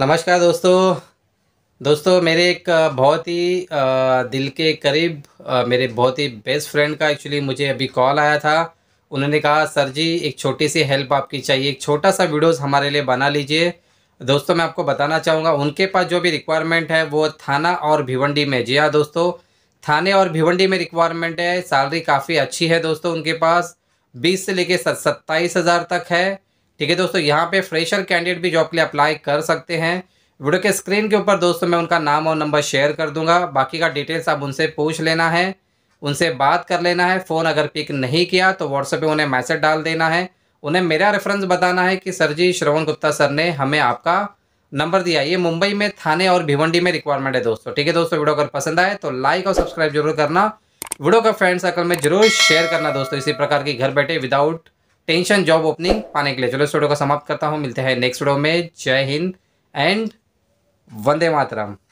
नमस्कार दोस्तों दोस्तों मेरे एक बहुत ही दिल के करीब मेरे बहुत ही बेस्ट फ्रेंड का एक्चुअली मुझे अभी कॉल आया था उन्होंने कहा सर जी एक छोटी सी हेल्प आपकी चाहिए एक छोटा सा वीडियोस हमारे लिए बना लीजिए दोस्तों मैं आपको बताना चाहूँगा उनके पास जो भी रिक्वायरमेंट है वो थाना और भिवंडी में जी हाँ दोस्तों थाने और भिवंडी में रिक्वायरमेंट है सैलरी काफ़ी अच्छी है दोस्तों उनके पास बीस से लेके सत्ताईस हज़ार तक है ठीक है दोस्तों यहाँ पे फ्रेशर कैंडिडेट भी जॉब के लिए अप्लाई कर सकते हैं वीडियो के स्क्रीन के ऊपर दोस्तों मैं उनका नाम और नंबर शेयर कर दूंगा बाकी का डिटेल्स आप उनसे पूछ लेना है उनसे बात कर लेना है फ़ोन अगर पिक नहीं किया तो व्हाट्सएप पर उन्हें मैसेज डाल देना है उन्हें मेरा रेफरेंस बताना है कि सर जी श्रवण गुप्ता सर ने हमें आपका नंबर दिया ये मुंबई में थाने और भिवंडी में रिक्वायरमेंट है दोस्तों ठीक है दोस्तों वीडियो अगर पसंद आए तो लाइक और सब्सक्राइब जरूर करना वीडियो का फ्रेंड सर्कल में जरूर शेयर करना दोस्तों इसी प्रकार की घर बैठे विदाउट टेंशन जॉब ओपनिंग पाने के लिए चलो इस वीडियो को समाप्त करता हूँ मिलते हैं नेक्स्ट वीडियो में जय हिंद एंड वंदे मातरम